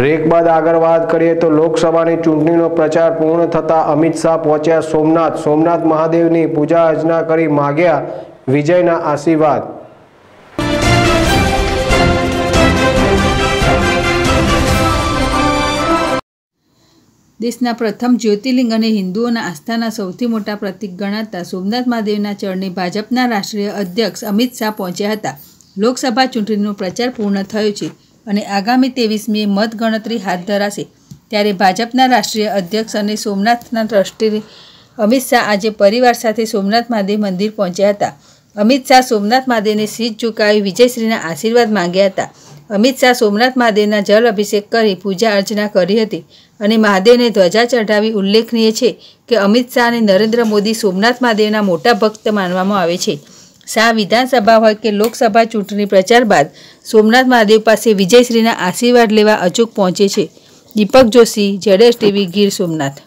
break બાદ આગળ વાત કરીએ તો લોકસભાની ચૂંટણીનો પ્રચાર પૂર્ણ થતા અમિત શાહ પહોંચ્યા સોમનાથ સોમનાથ મહાદેવની પૂજા અર્ચના કરી માગ્યા વિજયના આશીર્વાદ દેશના પ્રથમ જ્યોતિર્લિંગ અને હિન્દુઓના આસ્થાના સૌથી મોટા પ્રતિક ગણાતા સોમનાથ મહાદેવના ચરણે ભાજપના રાષ્ટ્રીય અધ્યક્ષ અમિત શાહ પહોંચ્યા હતા લોકસભા ચૂંટણીનો પ્રચાર પૂર્ણ થયો છે અને આગામી ત્રેવીસમીએ મતગણતરી હાથ ધરાશે ત્યારે ભાજપના રાષ્ટ્રીય અધ્યક્ષ અને સોમનાથના ટ્રસ્ટી અમિત શાહ આજે પરિવાર સાથે સોમનાથ મહાદેવ મંદિર પહોંચ્યા હતા અમિત શાહ સોમનાથ મહાદેવને સીટ ઝુકાવી વિજયશ્રીના આશીર્વાદ માંગ્યા હતા અમિત શાહ સોમનાથ મહાદેવના જળ અભિષેક કરી પૂજા અર્ચના કરી હતી અને મહાદેવને ધ્વજા ચઢાવી ઉલ્લેખનીય છે કે અમિત શાહ અને નરેન્દ્ર મોદી સોમનાથ મહાદેવના મોટા ભક્ત માનવામાં આવે છે શા વિધાનસભા હોય કે લોકસભા ચૂંટણી પ્રચાર બાદ સોમનાથ મહાદેવ પાસે વિજયશ્રીના આશીર્વાદ લેવા અચૂક પહોંચે છે દીપક જોશી જડેશ ટીવી ગીર સોમનાથ